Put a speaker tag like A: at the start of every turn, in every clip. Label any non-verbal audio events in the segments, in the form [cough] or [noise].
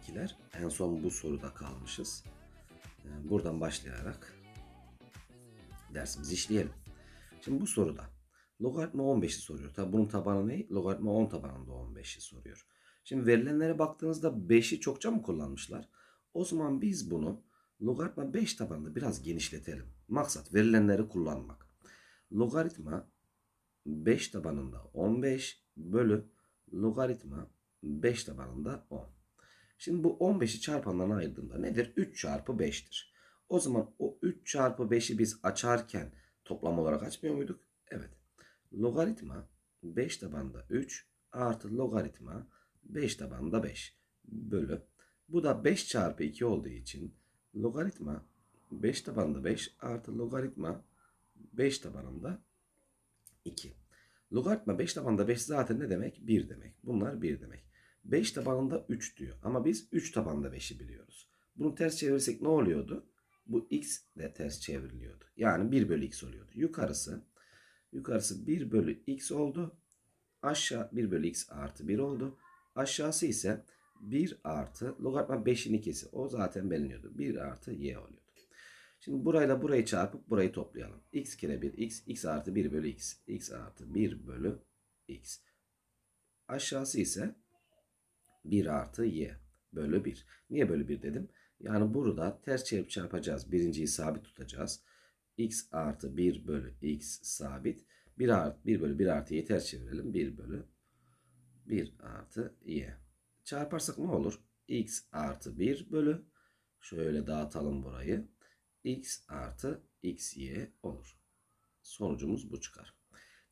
A: ötekiler? En son bu soruda kalmışız. Ee, buradan başlayarak dersimizi işleyelim. Şimdi bu soruda logaritma 15'i soruyor. Tabi bunun tabanı ne? Logaritma 10 tabanında 15'i soruyor. Şimdi verilenlere baktığınızda 5'i çokça mı kullanmışlar? O zaman biz bunu logaritma 5 tabanında biraz genişletelim. Maksat verilenleri kullanmak. Logaritma 5 tabanında 15 bölü logaritma 5 tabanında 10. Şimdi bu 15'i çarpanlarına ayırdığında nedir? 3 çarpı 5'tir. O zaman o 3 çarpı 5'i biz açarken toplam olarak açmıyor muyduk? Evet. Logaritma 5 tabanda 3 artı logaritma 5 tabanda 5 bölü. Bu da 5 çarpı 2 olduğu için logaritma 5 tabanda 5 artı logaritma 5 tabanında 2. Logaritma 5 tabanda 5 zaten ne demek? 1 demek. Bunlar 1 demek. 5 tabanında 3 diyor. Ama biz 3 tabanında 5'i biliyoruz. Bunu ters çevirirsek ne oluyordu? Bu x de ters çevriliyordu. Yani 1 bölü x oluyordu. Yukarısı yukarısı 1 bölü x oldu. Aşağı 1 bölü x artı 1 oldu. Aşağısı ise 1 artı logaritma 5'in ikisi. O zaten belirliyordu. 1 artı y oluyordu. Şimdi burayla burayı çarpıp burayı toplayalım. x kere 1 x, x artı 1 bölü x, x artı 1 bölü x. Aşağısı ise 1 artı y bölü 1. Niye bölü 1 dedim? Yani burada ters çevirip çarpacağız. Birinciyi sabit tutacağız. x artı 1 bölü x sabit. 1, artı, 1 bölü 1 artı y ters çevirelim. 1 bölü 1 artı y. Çarparsak ne olur? x artı 1 bölü şöyle dağıtalım burayı. x artı x y olur. Sonucumuz bu çıkar.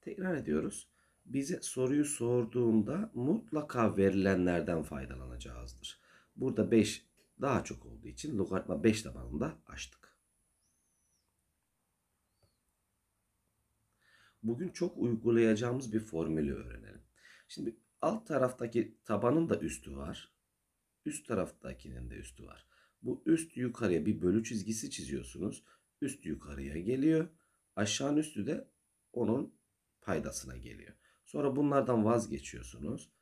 A: Tekrar ediyoruz bize soruyu sorduğunda mutlaka verilenlerden faydalanacağızdır. Burada 5 daha çok olduğu için logaritma 5 tabanında açtık. Bugün çok uygulayacağımız bir formülü öğrenelim. Şimdi alt taraftaki tabanın da üstü var. Üst taraftakinin de üstü var. Bu üst yukarıya bir bölü çizgisi çiziyorsunuz. Üst yukarıya geliyor. Aşağının üstü de onun paydasına geliyor. Sonra bunlardan vazgeçiyorsunuz.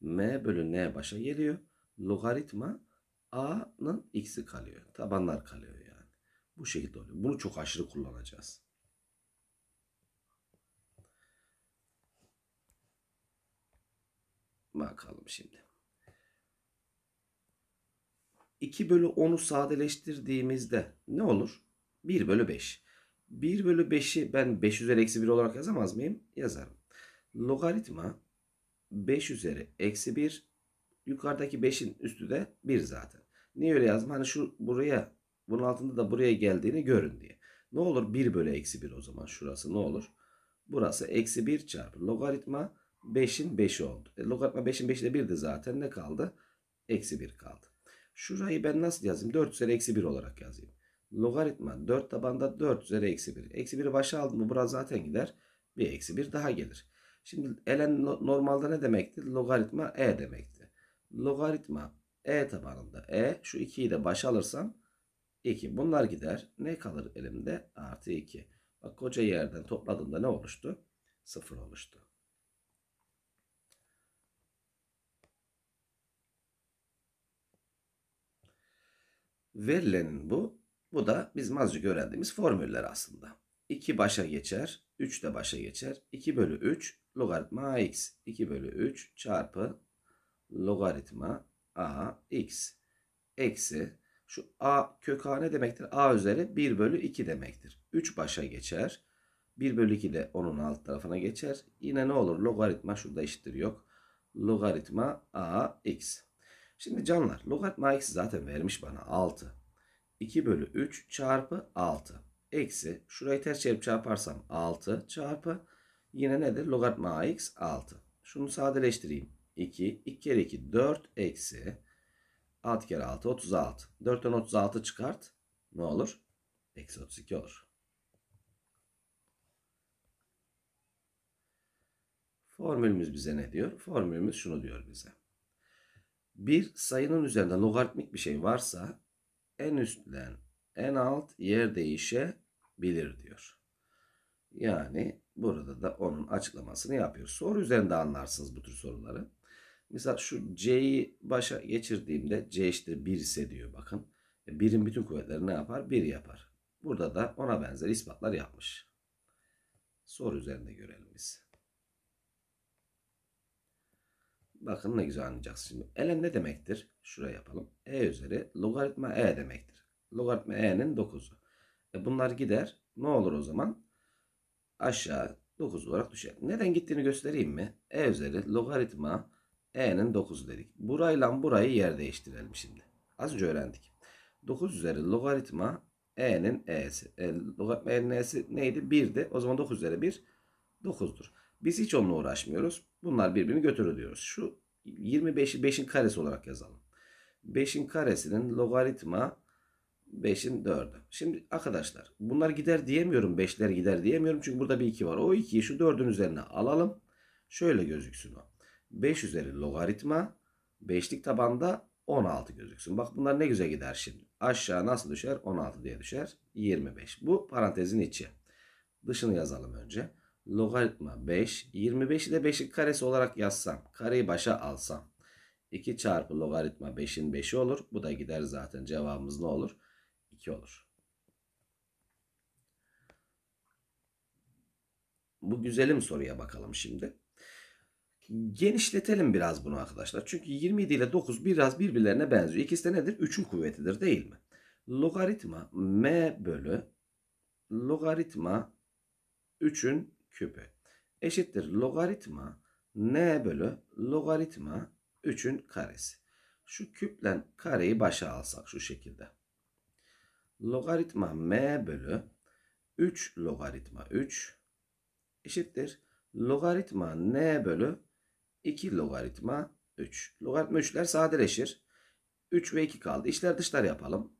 A: M bölü N başa geliyor. Logaritma A'nın X'i kalıyor. Tabanlar kalıyor yani. Bu şekilde oluyor. Bunu çok aşırı kullanacağız. Bakalım şimdi. 2 bölü 10'u sadeleştirdiğimizde ne olur? 1 bölü 5. 1 bölü 5'i ben 5 üzeri eksi 1 olarak yazamaz mıyım? Yazarım logaritma 5 üzeri eksi 1 yukarıdaki 5'in üstü de 1 zaten. Niye öyle yazdım? Hani şu buraya bunun altında da buraya geldiğini görün diye. Ne olur 1 bölü eksi 1 o zaman şurası ne olur? Burası eksi 1 çarpı logaritma 5'in 5'i oldu. E, logaritma 5'in 5'i de 1'di zaten. Ne kaldı? Eksi 1 kaldı. Şurayı ben nasıl yazayım? 4 üzeri eksi 1 olarak yazayım. Logaritma 4 tabanda 4 üzeri eksi 1. Eksi 1'i başa aldım mı burası zaten gider. Bir eksi 1 daha gelir. Şimdi ln normalde ne demekti? Logaritma e demekti. Logaritma e tabanında e şu 2'yi de baş alırsam 2 bunlar gider. Ne kalır elimde? Artı 2. Bak koca yerden topladığımda ne oluştu? 0 oluştu. Verilenin bu. Bu da bizim az öğrendiğimiz formüller aslında. 2 başa geçer. 3 de başa geçer. 2 bölü 3 logaritma ax. 2 bölü 3 çarpı logaritma ax. Eksi şu a kök a ne demektir? a üzeri 1 bölü 2 demektir. 3 başa geçer. 1 bölü 2 de onun alt tarafına geçer. Yine ne olur? Logaritma şurada eşittir yok. Logaritma ax. Şimdi canlar logaritma x zaten vermiş bana 6. 2 bölü 3 çarpı 6 eksi şurayı ters çevirip çarparsam 6 çarpı yine nedir? Logaritma ax 6. Şunu sadeleştireyim. 2, 2 kere 2 4 eksi 6 kere 6 36. 4'ten 36 çıkart. Ne olur? Eksi 32 olur. Formülümüz bize ne diyor? Formülümüz şunu diyor bize. Bir sayının üzerinde logaritmik bir şey varsa en üstten en alt yer değişe bilir diyor. Yani burada da onun açıklamasını yapıyor. Soru üzerinde anlarsınız bu tür soruları. Mesela şu C'yi başa geçirdiğimde C işte 1 ise diyor bakın. 1'in e, bütün kuvvetleri ne yapar? 1 yapar. Burada da ona benzer ispatlar yapmış. Soru üzerinde görelim biz. Bakın ne güzel anlayacaksınız şimdi. Elem ne demektir? Şuraya yapalım. E üzeri logaritma E demektir. Logaritma E'nin 9'u. E bunlar gider. Ne olur o zaman? Aşağı 9 olarak düşer. Neden gittiğini göstereyim mi? E üzeri logaritma e'nin 9 dedik. Burayla burayı yer değiştirelim şimdi. Az önce öğrendik. 9 üzeri logaritma e'nin e'si. E, logaritma e'nin e'si neydi? 1'di. O zaman 9 üzeri 1 9'dur. Biz hiç onunla uğraşmıyoruz. Bunlar birbirini götürür diyoruz. Şu 25'i 5'in karesi olarak yazalım. 5'in karesinin logaritma 5'in 4'ü. Şimdi arkadaşlar bunlar gider diyemiyorum. 5'ler gider diyemiyorum. Çünkü burada bir 2 var. O 2'yi şu 4'ün üzerine alalım. Şöyle gözüksün o. 5 üzeri logaritma 5'lik tabanda 16 gözüksün. Bak bunlar ne güzel gider şimdi. Aşağı nasıl düşer? 16 diye düşer. 25. Bu parantezin içi. Dışını yazalım önce. Logaritma 5. 25'i de 5'in karesi olarak yazsam. Kareyi başa alsam. 2 çarpı logaritma 5'in 5'i olur. Bu da gider zaten. Cevabımız ne olur? 2 olur. Bu güzelim soruya bakalım şimdi. Genişletelim biraz bunu arkadaşlar. Çünkü 27 ile 9 biraz birbirlerine benziyor. İkisi de nedir? 3'ün kuvvetidir değil mi? Logaritma m bölü logaritma 3'ün küpü eşittir logaritma n bölü logaritma 3'ün karesi. Şu küplen kareyi başa alsak şu şekilde logaritma m bölü 3 logaritma 3 eşittir. Logaritma n bölü 2 logaritma 3. Logaritma 3'ler sadeleşir. 3 ve 2 kaldı. İçler dışlar yapalım.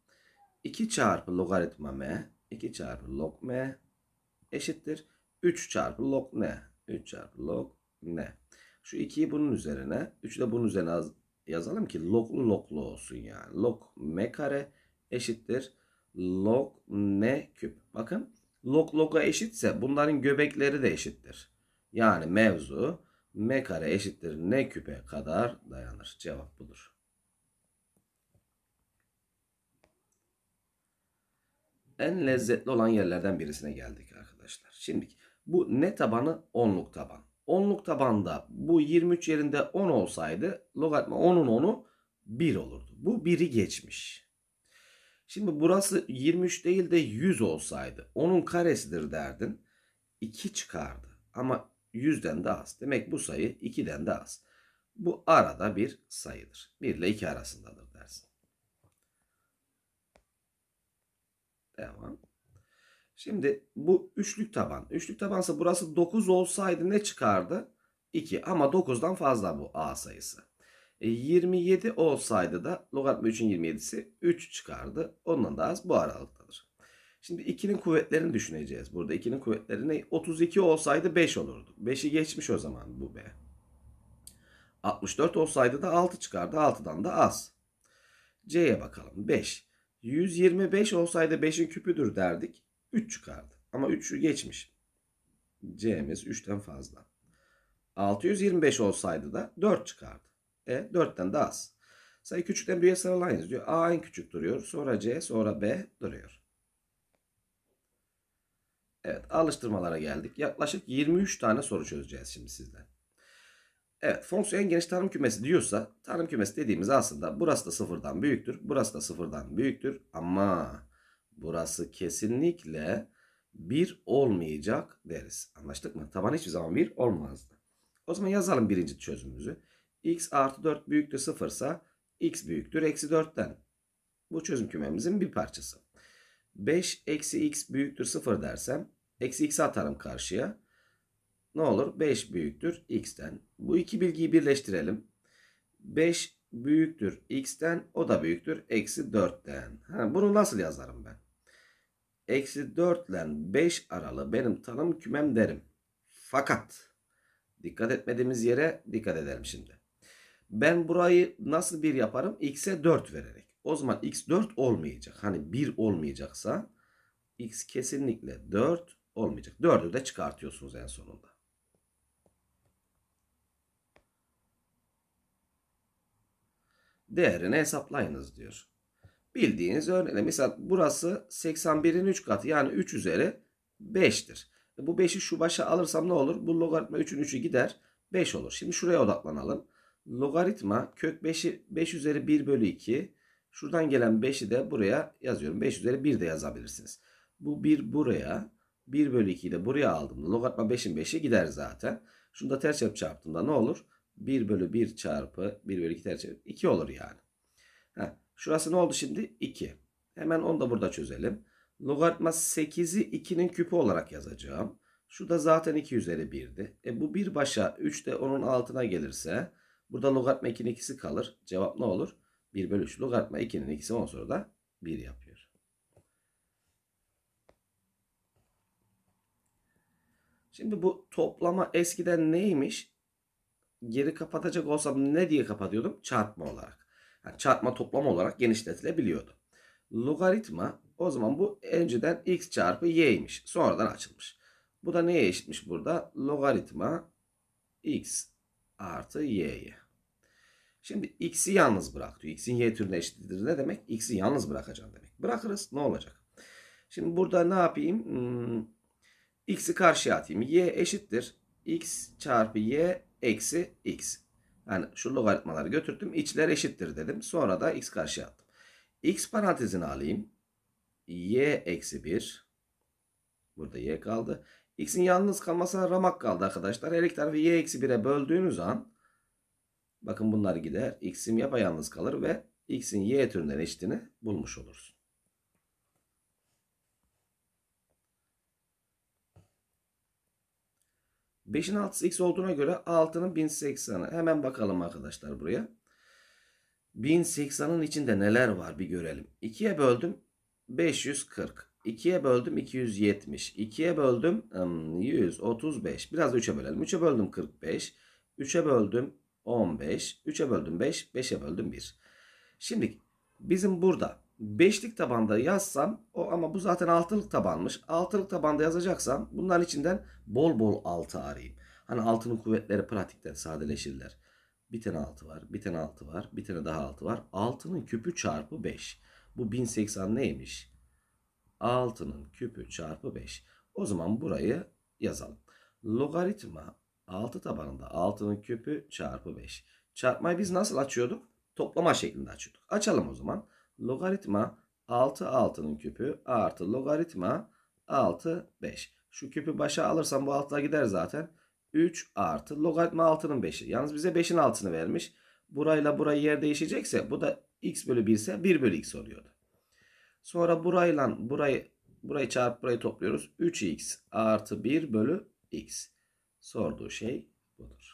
A: 2 çarpı logaritma m 2 çarpı log m eşittir. 3 çarpı log n. 3 çarpı log n. Şu 2'yi bunun üzerine 3'ü de bunun üzerine yazalım ki loglu loglu olsun yani. Log m kare eşittir log m küp. Bakın log log'a eşitse bunların göbekleri de eşittir. Yani mevzu m kare eşittir n küpe kadar dayanır. Cevap budur. En lezzetli olan yerlerden birisine geldik arkadaşlar. Şimdi bu ne tabanı? Onluk taban. Onluk tabanda bu 23 yerinde 10 olsaydı logaritma 10'un 10'u 1 olurdu. Bu 1'i geçmiş. Şimdi burası 23 değil de 100 olsaydı onun karesidir derdin. 2 çıkardı ama 100'den de az. Demek bu sayı 2'den de az. Bu arada bir sayıdır. 1 ile 2 arasındadır dersin. Devam. Şimdi bu üçlük taban. Üçlük tabansa burası 9 olsaydı ne çıkardı? 2 ama 9'dan fazla bu A sayısı. 27 e, olsaydı da logaritma 3'ün 27'si 3 çıkardı. Ondan daha az bu aralıktadır. Şimdi 2'nin kuvvetlerini düşüneceğiz. Burada 2'nin kuvvetleri ne? 32 olsaydı 5 olurdu. 5'i geçmiş o zaman bu B. 64 olsaydı da 6 çıkardı. 6'dan da az. C'ye bakalım. 5. 125 olsaydı 5'in küpüdür derdik. 3 çıkardı. Ama 3'ü geçmiş. C'miz 3'ten fazla. 625 olsaydı da 4 çıkardı. E 4'ten daha az. Sayı küçükten büyüğe sıralayınız diyor. A en küçük duruyor. Sonra C sonra B duruyor. Evet alıştırmalara geldik. Yaklaşık 23 tane soru çözeceğiz şimdi sizden. Evet fonksiyon en geniş tanım kümesi diyorsa tanım kümesi dediğimiz aslında burası da sıfırdan büyüktür. Burası da sıfırdan büyüktür. Ama burası kesinlikle bir olmayacak deriz. Anlaştık mı? Taban hiçbir zaman bir olmazdı. O zaman yazalım birinci çözümümüzü x artı 4 büyüktür 0 ise x büyüktür eksi 4'ten. Bu çözüm kümemizin bir parçası. 5 eksi x büyüktür 0 dersem eksi X atarım karşıya. Ne olur? 5 büyüktür x'ten. Bu iki bilgiyi birleştirelim. 5 büyüktür x'ten o da büyüktür eksi 4'ten. Ha, bunu nasıl yazarım ben? Eksi 4 ile 5 aralı benim tanım kümem derim. Fakat dikkat etmediğimiz yere dikkat edelim şimdi. Ben burayı nasıl bir yaparım? X'e 4 vererek. O zaman X 4 olmayacak. Hani 1 olmayacaksa X kesinlikle 4 olmayacak. 4'ü de çıkartıyorsunuz en sonunda. Değerini hesaplayınız diyor. Bildiğiniz örneğin mesela burası 81'in 3 katı yani 3 üzeri 5'tir. E, bu 5'i şu başa alırsam ne olur? Bu logaritma 3'ün 3'ü gider 5 olur. Şimdi şuraya odaklanalım logaritma kök 5'i 5 üzeri 1 bölü 2. Şuradan gelen 5'i de buraya yazıyorum. 5 üzeri 1 de yazabilirsiniz. Bu 1 buraya. 1 bölü 2'yi de buraya aldığımda logaritma 5'in 5'i gider zaten. Şunu da ters çarp çarptığımda ne olur? 1 bölü 1 çarpı 1 bölü 2 ters çarpı 2 olur yani. Heh, şurası ne oldu şimdi? 2. Hemen onu da burada çözelim. Logaritma 8'i 2'nin küpü olarak yazacağım. Şu zaten 2 üzeri 1'di. E bu 1 başa 3 de onun altına gelirse Burada logaritma 2'nin ikisi kalır. Cevap ne olur? 1 bölü 3. Logaritma 2'nin ikisi 10 sonra da 1 yapıyor. Şimdi bu toplama eskiden neymiş? Geri kapatacak olsam ne diye kapatıyordum? Çarpma olarak. Yani çarpma toplama olarak genişletilebiliyordu. Logaritma o zaman bu önceden x çarpı y'ymiş. Sonradan açılmış. Bu da neye eşitmiş burada? Logaritma x artı y'ye. Şimdi x'i yalnız bırak diyor. x'in y türüne eşittir ne demek? x'i yalnız bırakacağım demek. Bırakırız ne olacak? Şimdi burada ne yapayım? Hmm, x'i karşıya atayım. y eşittir. x çarpı y eksi x. Yani şu logaritmaları götürdüm. İçler eşittir dedim. Sonra da x karşıya attım. x parantezini alayım. y eksi 1. Burada y kaldı. x'in yalnız kalmasına ramak kaldı arkadaşlar. Her iki tarafı y eksi 1'e böldüğünüz an Bakın bunlar gider. X'im yapayalnız kalır ve X'in Y türünden eşitini bulmuş olursun. Beşin altısı X olduğuna göre altının 1080'i. Hemen bakalım arkadaşlar buraya. 1080'ın içinde neler var bir görelim. 2'ye böldüm 540. 2'ye böldüm 270. 2'ye böldüm 135. Hmm, Biraz da 3'e bölelim. 3'e böldüm 45. 3'e böldüm 15. 3'e böldüm 5. 5'e böldüm 1. Şimdi bizim burada 5'lik tabanda yazsam o ama bu zaten 6'lık tabanmış. 6'lık tabanda yazacaksam bunların içinden bol bol 6 arayayım. Hani 6'nın kuvvetleri pratikte sadeleşirler. Bir tane 6 var, bir tane 6 var, bir tane daha 6 var. 6'nın küpü çarpı 5. Bu 1080 neymiş? 6'nın küpü çarpı 5. O zaman burayı yazalım. Logaritma 6 tabanında 6'nın küpü çarpı 5. Çarpmayı biz nasıl açıyorduk? Toplama şeklinde açıyorduk. Açalım o zaman. Logaritma 6 6'nın küpü artı logaritma 6 5. Şu küpü başa alırsam bu altta gider zaten. 3 artı logaritma 6'nın 5'i. Yalnız bize 5'in 6'sını vermiş. Burayla burayı yer değişecekse bu da x bölü 1 ise 1 bölü x oluyordu. Sonra burayla burayı burayı çarp burayı topluyoruz. 3x artı 1 bölü x sorduğu şey budur.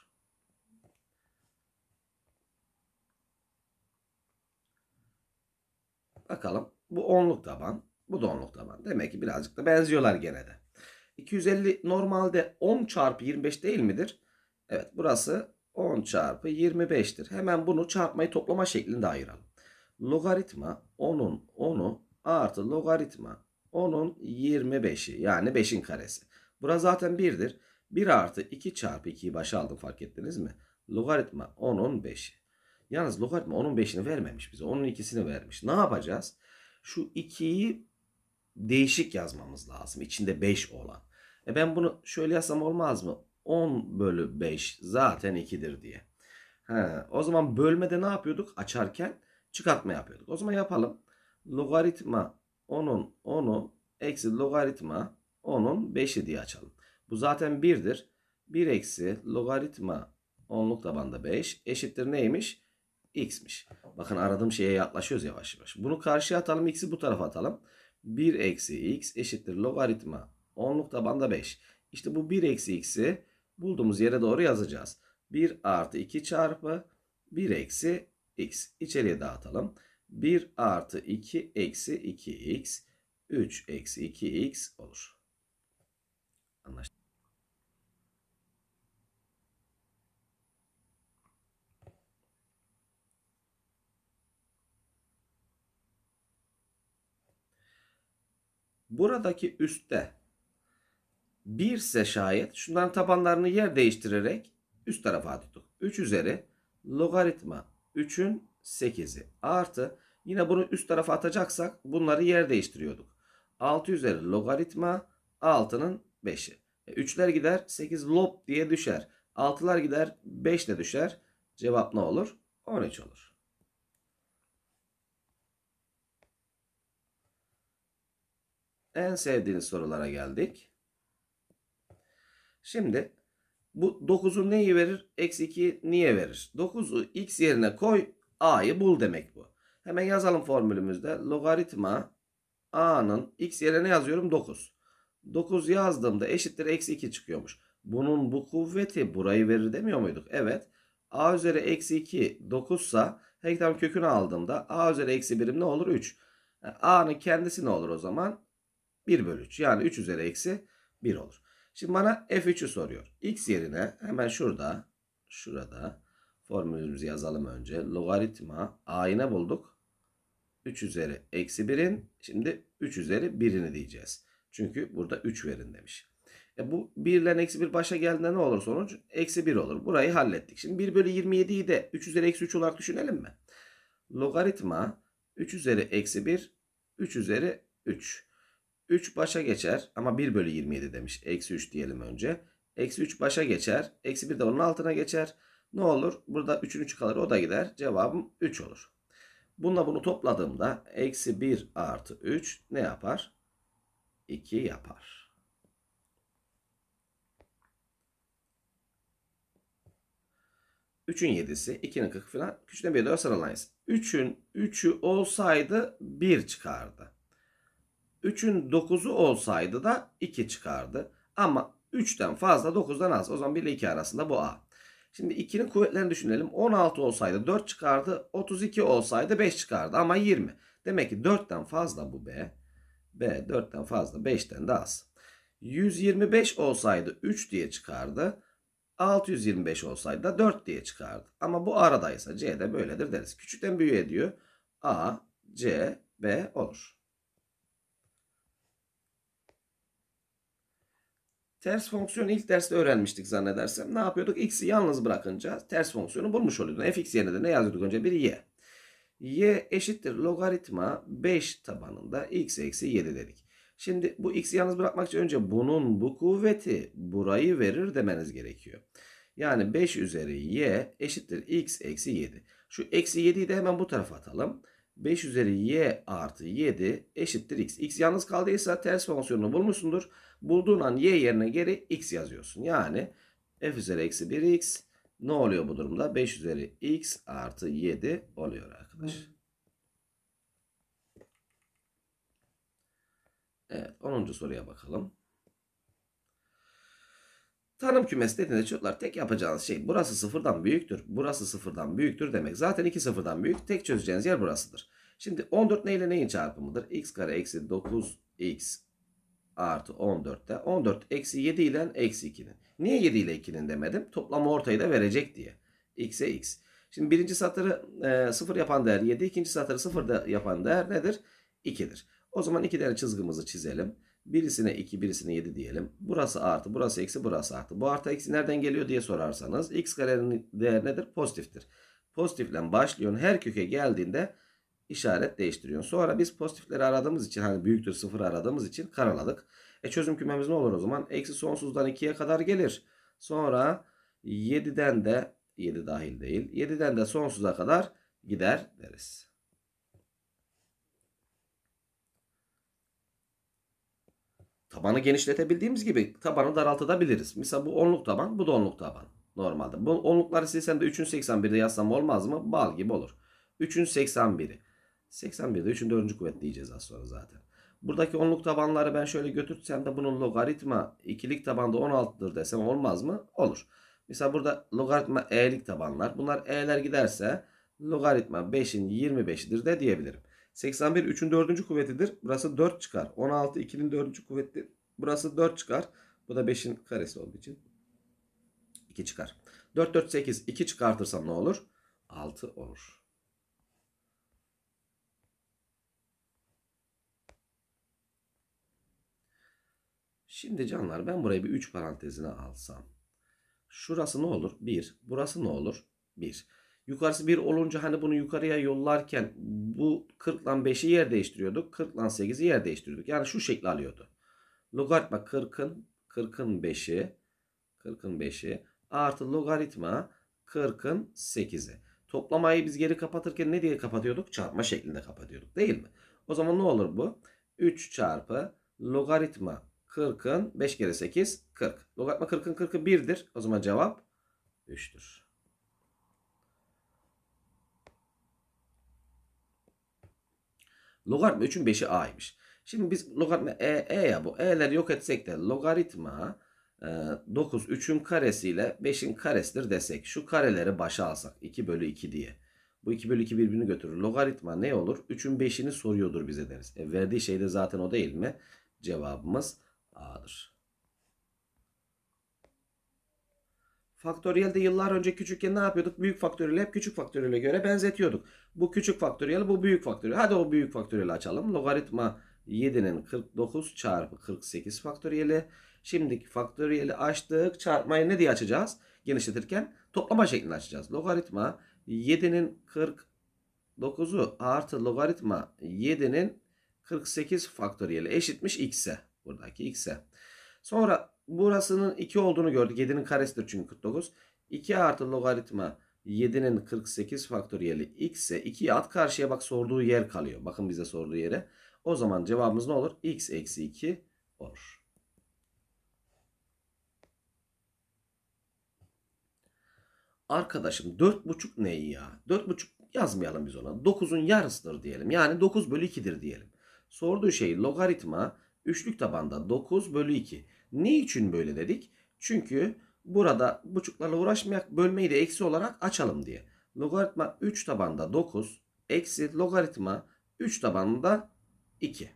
A: Bakalım bu onluk taban, bu da onluk taban. Demek ki birazcık da benziyorlar gene de. 250 normalde 10 çarpı 25 değil midir? Evet burası 10 çarpı 25'tir. Hemen bunu çarpmayı toplama şeklinde ayıralım. Logaritma 10'un 10'u artı logaritma 10'un 25'i yani 5'in karesi. Burası zaten 1'dir. 1 artı 2 çarpı 2'yi başa aldım fark ettiniz mi? Logaritma 10'un 5'i. Yalnız logaritma 10'un 5'ini vermemiş bize. 10'un 2'sini vermiş. Ne yapacağız? Şu 2'yi değişik yazmamız lazım. İçinde 5 olan. E ben bunu şöyle yazsam olmaz mı? 10 bölü 5 zaten 2'dir diye. He, o zaman bölmede ne yapıyorduk? Açarken çıkartma yapıyorduk. O zaman yapalım. Logaritma 10'un 10'u eksi logaritma 10'un 5'i diye açalım. Bu zaten 1'dir. 1 eksi logaritma onluk tabanda 5 eşittir neymiş? X'miş. Bakın aradığım şeye yaklaşıyoruz yavaş yavaş. Bunu karşıya atalım. X'i bu tarafa atalım. 1 eksi X eşittir logaritma onluk tabanda 5. İşte bu 1 eksi X'i bulduğumuz yere doğru yazacağız. 1 artı 2 çarpı 1 eksi X. İçeriye dağıtalım. 1 artı 2 eksi 2X 3 eksi 2X olur. Anlaştık. buradaki üstte 1 ise şayet şunların tabanlarını yer değiştirerek üst tarafa atıyorduk. 3 üzeri logaritma 3'ün 8'i artı yine bunu üst tarafa atacaksak bunları yer değiştiriyorduk. 6 üzeri logaritma 6'nın 5'i. 3'ler e, gider 8 lob diye düşer. 6'lar gider 5 de düşer. Cevap ne olur? 13 olur. En sevdiğiniz sorulara geldik. Şimdi bu 9'u neyi verir? Eksi 2 niye verir? 9'u x yerine koy a'yı bul demek bu. Hemen yazalım formülümüzde. Logaritma a'nın x yerine yazıyorum 9. 9 yazdığımda eşittir eksi 2 çıkıyormuş. Bunun bu kuvveti burayı verir demiyor muyduk? Evet. a üzeri eksi 2 9 sa hektarın kökünü aldığımda a üzeri eksi 1'im ne olur? 3. Yani a'nın kendisi ne olur o zaman? 1 bölü 3. Yani 3 üzeri eksi 1 olur. Şimdi bana f3'ü soruyor. x yerine hemen şurada, şurada formülümüzü yazalım önce. Logaritma a'yı bulduk? 3 üzeri eksi 1'in şimdi 3 üzeri 1'ini diyeceğiz. Çünkü burada 3 verin demiş. E bu 1 ile eksi 1 başa geldiğinde ne olur sonuç? Eksi 1 olur. Burayı hallettik. Şimdi 1 bölü 27'yi de 3 üzeri eksi 3 olarak düşünelim mi? Logaritma 3 üzeri eksi 1, 3 üzeri 3. 3 başa geçer ama 1 bölü 27 demiş. Eksi 3 diyelim önce. Eksi 3 başa geçer. Eksi 1 de onun altına geçer. Ne olur? Burada 3'ün 3 kalır o da gider. Cevabım 3 olur. Bununla bunu topladığımda eksi 1 artı 3 ne yapar? 2 yapar. Üçün yedisi, ikinin kırkı falan. Küçüğüne bir dört sıralayız. Üçün üçü olsaydı bir çıkardı. 3'ün 9'u olsaydı da 2 çıkardı. Ama 3'ten fazla 9'dan az. O zaman 1 ile 2 arasında bu A. Şimdi 2'nin kuvvetlerini düşünelim. 16 olsaydı 4 çıkardı. 32 olsaydı 5 çıkardı ama 20. Demek ki 4'ten fazla bu B. B 4'ten fazla 5'ten de az. 125 olsaydı 3 diye çıkardı. 625 olsaydı da 4 diye çıkardı. Ama bu aradaysa C de böyledir deriz. Küçükten büyüğe diyor. A, C, B olur. Ters fonksiyonu ilk derste öğrenmiştik zannedersem. Ne yapıyorduk? X'i yalnız bırakınca ters fonksiyonu bulmuş oluyordun. fx yerine de ne yazıyorduk önce? Bir y. y eşittir logaritma 5 tabanında x eksi 7 dedik. Şimdi bu x'i yalnız bırakmak için önce bunun bu kuvveti burayı verir demeniz gerekiyor. Yani 5 üzeri y eşittir x eksi 7. Şu eksi 7'yi de hemen bu tarafa atalım. 5 üzeri y artı 7 eşittir x. x yalnız kaldıysa ters fonksiyonunu bulmuşsundur. Bulduğun an y yerine geri x yazıyorsun. Yani f üzeri eksi 1x ne oluyor bu durumda? 5 üzeri x artı 7 oluyor arkadaş. Evet 10. soruya bakalım. Tanım kümesi dediğinde çocuklar tek yapacağınız şey burası sıfırdan büyüktür, burası sıfırdan büyüktür demek. Zaten iki sıfırdan büyük tek çözeceğiniz yer burasıdır. Şimdi 14 neyle neyin çarpımıdır? x kare eksi 9x artı 14'te 14 eksi 7 ile eksi 2'nin. Niye 7 ile 2'nin demedim? Toplamı ortayı da verecek diye. x'e x. Şimdi birinci satırı e, 0 yapan değer 7, ikinci satırı 0 da yapan değer nedir? 2'dir. O zaman 2 tane çizgimizi çizelim. Birisine 2, birisine 7 diyelim. Burası artı, burası eksi, burası artı. Bu artı eksi nereden geliyor diye sorarsanız x karenin değeri nedir? Pozitiftir. Pozitifle başlıyorsun. Her köke geldiğinde işaret değiştiriyorsun. Sonra biz pozitifleri aradığımız için hani büyüktür sıfır aradığımız için karaladık. E çözüm kümemiz ne olur o zaman? Eksi sonsuzdan 2'ye kadar gelir. Sonra 7'den de 7 dahil değil. 7'den de sonsuza kadar gider deriz. tabanı genişletebildiğimiz gibi tabanı daraltabiliriz. Mesela bu onluk taban, bu da onluk taban. Normalde. Bu onlukları silsem de 381'de yazsam olmaz mı? Bal gibi olur. 3'ün 81'de 3'ün 4. kuvvet diyeceğiz az sonra zaten. Buradaki onluk tabanları ben şöyle götürsem de bunun logaritma ikilik tabanda 16'dır desem olmaz mı? Olur. Mesela burada logaritma e'lik tabanlar. Bunlar e'ler giderse logaritma 5'in 25'idir de diyebilirim. 81 3'ün 4. kuvvetidir. Burası 4 çıkar. 16 2'nin 4. kuvveti. Burası 4 çıkar. Bu da 5'in karesi olduğu için 2 çıkar. 4 4 8 2 çıkartırsam ne olur? 6 olur. Şimdi canlar ben burayı bir 3 parantezine alsam. Şurası ne olur? 1. Burası ne olur? 1. Yukarısı 1 olunca hani bunu yukarıya yollarken bu 40 ile 5'i yer değiştiriyorduk. 40 lan 8'i yer değiştiriyorduk. Yani şu şekli alıyordu. Logaritma 40'ın 40'ın 5'i 40'ın 5'i artı logaritma 40'ın 8'i. Toplamayı biz geri kapatırken ne diye kapatıyorduk? Çarpma şeklinde kapatıyorduk değil mi? O zaman ne olur bu? 3 çarpı logaritma 40'ın 5 kere 8 40. Logaritma 40'ın 40'ı 1'dir. O zaman cevap 3'tür. Logaritma 3'ün 5'i a'ymış. Şimdi biz logaritma e, e ya bu. E'leri yok etsek de logaritma e, 9 3'ün karesiyle 5'in karesidir desek. Şu kareleri başa alsak 2 bölü 2 diye. Bu 2 bölü 2 birbirini götürür. Logaritma ne olur? 3'ün 5'ini soruyordur bize deriz. E, verdiği şey de zaten o değil mi? Cevabımız A'dır. Faktöriyel de yıllar önce küçükken ne yapıyorduk? Büyük faktöriyeli hep küçük faktöriyele göre benzetiyorduk. Bu küçük faktöriyel, bu büyük faktöriyel. Hadi o büyük faktöriyeli açalım. Logaritma 7'nin 49 çarpı 48 faktöriyeli. Şimdiki faktöriyeli açtık. Çarpmayı ne diye açacağız? Genişletirken toplama şeklinde açacağız. Logaritma 7'nin 49'u artı logaritma 7'nin 48 faktöriyeli eşitmiş x'e. Buradaki x'e. Sonra burasının 2 olduğunu gördük. 7'nin karesidir çünkü 49. 2 artı logaritma 7'nin 48 faktöriyeli x ise 2'yi at karşıya bak sorduğu yer kalıyor. Bakın bize sorduğu yere. O zaman cevabımız ne olur? x eksi 2 olur. Arkadaşım 4,5 ne ya? 4,5 yazmayalım biz ona. 9'un yarısıdır diyelim. Yani 9 bölü 2'dir diyelim. Sorduğu şey logaritma üçlük tabanda 9 bölü 2. Ne için böyle dedik? Çünkü Burada buçuklarla uğraşmayak bölmeyi de eksi olarak açalım diye. Logaritma 3 tabanda 9 eksi logaritma 3 tabanda 2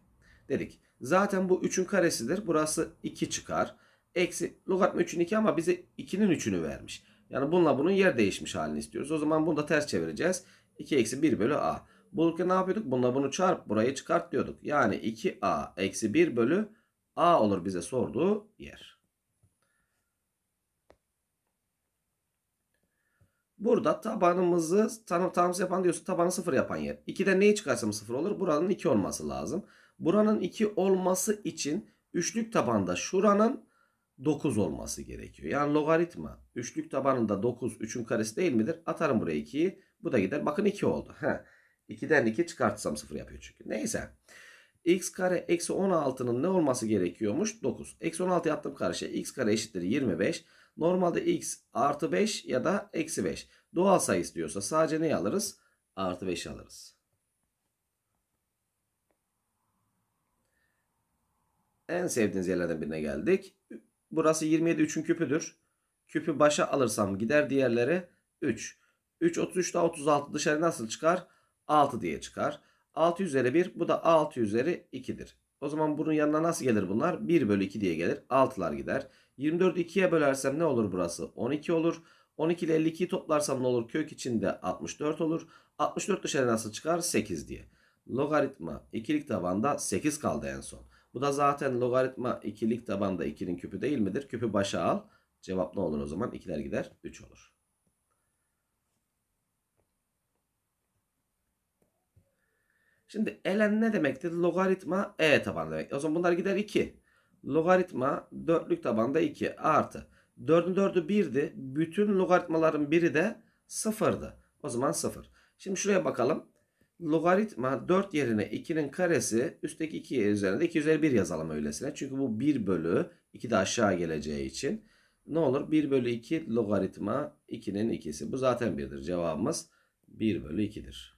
A: dedik. Zaten bu 3'ün karesidir. Burası 2 çıkar. Eksi logaritma 3'ün 2 ama bize 2'nin 3'ünü vermiş. Yani bununla bunun yer değişmiş halini istiyoruz. O zaman bunu da ters çevireceğiz. 2 eksi 1 bölü a. Bulurken ne yapıyorduk? Bununla bunu çarp burayı çıkart diyorduk. Yani 2a eksi 1 bölü a olur bize sorduğu yer. Burada tabanımızı tanım tanımsız yapan diyorsun tabanı 0 yapan yer. 2'de neyi çıkarsam 0 olur? Buranın 2 olması lazım. Buranın 2 olması için üçlük tabanda şuranın 9 olması gerekiyor. Yani logaritma üçlük tabanında 9 3'ün karesi değil midir? Atarım buraya 2'yi. Bu da gider. Bakın 2 oldu. He. 2'den 2 çıkartsam 0 yapıyor çünkü. Neyse. x kare eksi 16'nın ne olması gerekiyormuş? 9. Eksi 16 yaptım karşıya. x kare eşittir 25. 25. Normalde x artı 5 ya da eksi 5. Doğal sayı istiyorsa sadece neyi alırız? Artı 5 alırız. En sevdiğiniz yerlerden birine geldik. Burası 27 3'ün küpüdür. Küpü başa alırsam gider diğerleri 3. 3 33 daha 36 dışarı nasıl çıkar? 6 diye çıkar. 6 üzeri 1 bu da 6 üzeri 2'dir. O zaman bunun yanına nasıl gelir bunlar? 1 bölü 2 diye gelir. 6'lar gider. 24'ü 2'ye bölersem ne olur burası? 12 olur. 12 ile 52'yi toplarsam ne olur? Kök içinde 64 olur. 64 dışarı nasıl çıkar? 8 diye. Logaritma ikilik tabanda 8 kaldı en son. Bu da zaten logaritma ikilik tabanda 2'nin küpü değil midir? Küpü başa al. Cevap ne olur o zaman? 2'ler gider 3 olur. Şimdi ln ne demektir? Logaritma e tabanı demek. O zaman bunlar gider 2. Logaritma dörtlük tabanda 2 artı. 4'ün 4'ü 1'di. Bütün logaritmaların biri de 0'dı. O zaman 0. Şimdi şuraya bakalım. Logaritma 4 yerine 2'nin karesi üstteki 2 üzerinde 2 üzeri 1 yazalım öylesine. Çünkü bu 1 bölü 2 de aşağı geleceği için. Ne olur? 1 bölü 2 logaritma 2'nin ikisi. Bu zaten 1'dir. Cevabımız 1 bölü 2'dir.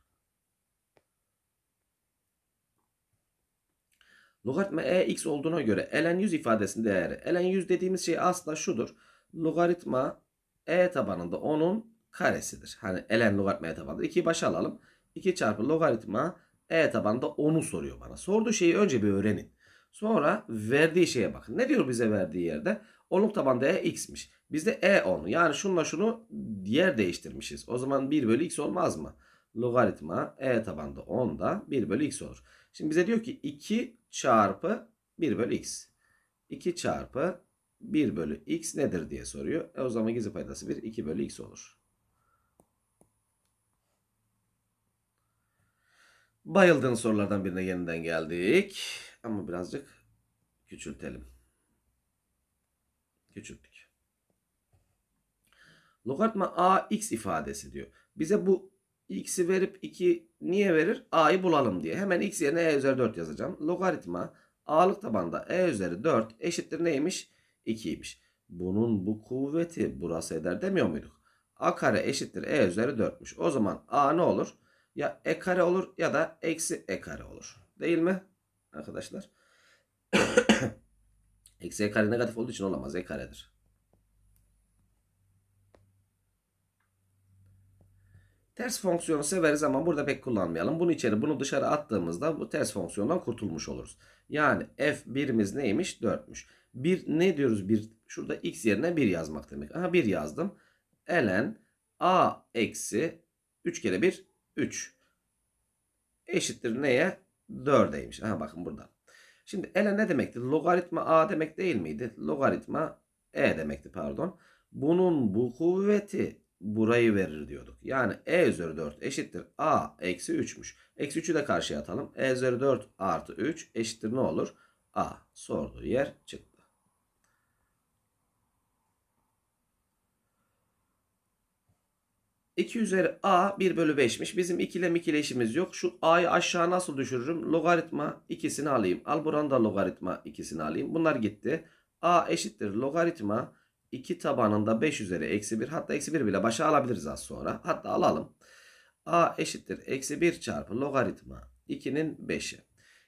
A: Logaritma e x olduğuna göre ln 100 ifadesinin değeri. ln 100 dediğimiz şey asla şudur. Logaritma e tabanında 10'un karesidir. Hani ln logaritma e tabanında 2'yi başa alalım. 2 çarpı logaritma e tabanında 10'u soruyor bana. Sorduğu şeyi önce bir öğrenin. Sonra verdiği şeye bakın. Ne diyor bize verdiği yerde? Onluk tabanda e x'miş. Bizde e 10. Yani şunla şunu yer değiştirmişiz. O zaman 1 bölü x olmaz mı? Logaritma e tabanda 10 da 1 bölü x olur. Şimdi bize diyor ki 2 çarpı 1 bölü x. 2 çarpı 1 bölü x nedir diye soruyor. E o zaman gizli paydası 1, 2 bölü x olur. Bayıldığın sorulardan birine yeniden geldik. Ama birazcık küçültelim. Küçülttük. Logaritma ax ifadesi diyor. Bize bu x'i verip 2 niye verir? a'yı bulalım diye. Hemen x yerine e üzeri 4 yazacağım. Logaritma a'lık tabanda e üzeri 4 eşittir neymiş? 2'ymiş. Bunun bu kuvveti burası eder demiyor muyduk? a kare eşittir e üzeri 4'müş. O zaman a ne olur? Ya e kare olur ya da eksi e kare olur. Değil mi arkadaşlar? [coughs] eksi e kare negatif olduğu için olamaz. E karedir. Ters fonksiyonu severiz ama burada pek kullanmayalım. Bunu içeri bunu dışarı attığımızda bu ters fonksiyondan kurtulmuş oluruz. Yani f birimiz neymiş? 4'müş. bir ne diyoruz bir Şurada x yerine 1 yazmak demek. Aha 1 yazdım. ln a eksi 3 kere 1 3 eşittir neye? 4'eymiş. Aha bakın burada. Şimdi ln ne demekti? Logaritma a demek değil miydi? Logaritma e demekti pardon. Bunun bu kuvveti burayı verir diyorduk. Yani e üzeri 4 eşittir a eksi 3'müş. Eksi 3'ü de karşıya atalım. e üzeri 4 artı 3 eşittir ne olur? a sorduğu yer çıktı. 2 üzeri a 1 bölü 5'miş. Bizim ikilem ikileşimiz yok. Şu a'yı aşağı nasıl düşürürüm? Logaritma ikisini alayım. Al buranın da logaritma ikisini alayım. Bunlar gitti. a eşittir logaritma 2 tabanında 5 üzeri eksi 1 hatta eksi 1 bile başa alabiliriz az sonra. Hatta alalım. A eşittir eksi 1 çarpı logaritma 2'nin 5'i.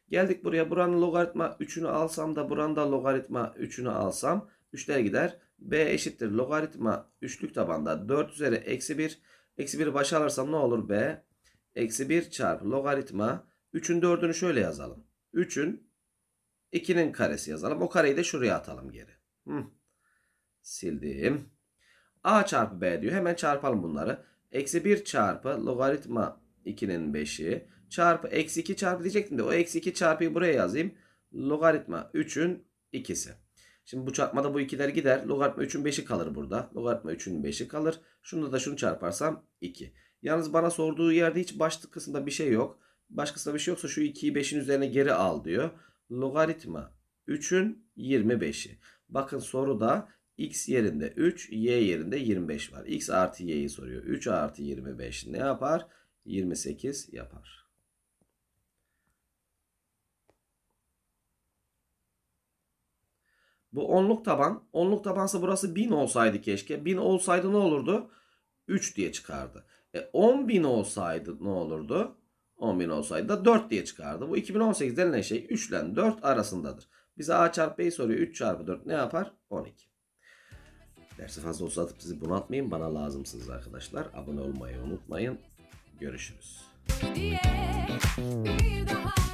A: Geldik buraya buranın logaritma 3'ünü alsam da buranın da logaritma 3'ünü alsam 3'ler gider. B eşittir logaritma 3'lük tabanda 4 üzeri eksi 1. Eksi 1 başa alırsam ne olur B? Eksi 1 çarpı logaritma 3'ün 4'ünü şöyle yazalım. 3'ün 2'nin karesi yazalım. O kareyi de şuraya atalım geri. Hı sildim. A çarpı B diyor. Hemen çarpalım bunları. Eksi 1 çarpı logaritma 2'nin 5'i çarpı eksi 2 çarpı diyecektim de o eksi 2 çarpıyı buraya yazayım. Logaritma 3'ün 2'si. Şimdi bu çarpmada bu ikiler gider. Logaritma 3'ün 5'i kalır burada. Logaritma 3'ün 5'i kalır. Şunu da şunu çarparsam 2. Yalnız bana sorduğu yerde hiç başlık kısmında bir şey yok. Baş bir şey yoksa şu 2'yi 5'in üzerine geri al diyor. Logaritma 3'ün 25'i. Bakın soruda X yerinde 3, Y yerinde 25 var. X artı Y'yi soruyor. 3 artı 25 ne yapar? 28 yapar. Bu onluk taban. Onluk tabansa burası 1000 olsaydı keşke. 1000 olsaydı ne olurdu? 3 diye çıkardı. E 10.000 olsaydı ne olurdu? 10.000 olsaydı da 4 diye çıkardı. Bu 2018 denilen şey 3 ile 4 arasındadır. Bize A çarpı b soruyor. 3 çarpı 4 ne yapar? 12. Dersi fazla uzatıp sizi bunaltmayayım Bana lazımsınız arkadaşlar. Abone olmayı unutmayın. Görüşürüz. Diye bir daha